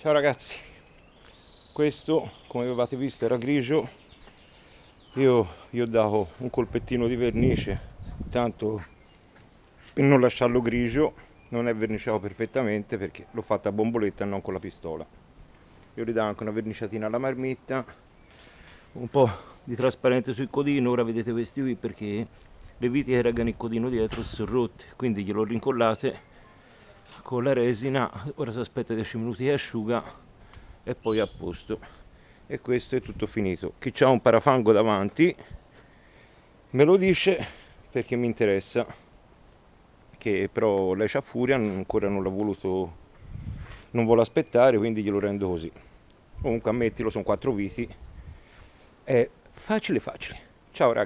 ciao ragazzi questo come avevate visto era grigio io gli ho dato un colpettino di vernice tanto per non lasciarlo grigio non è verniciato perfettamente perché l'ho fatta a bomboletta e non con la pistola io gli do anche una verniciatina alla marmitta un po' di trasparente sul codino ora vedete questi qui perché le viti che erano il codino dietro sono rotte quindi glielo rincollate con la resina, ora si aspetta 10 minuti che asciuga e poi a posto. E questo è tutto finito. Chi ha un parafango davanti me lo dice perché mi interessa, che però lei c'ha furia, ancora non l'ha voluto, non vuole aspettare, quindi glielo rendo così. Comunque ammettilo, sono quattro viti, è facile facile. Ciao ragazzi.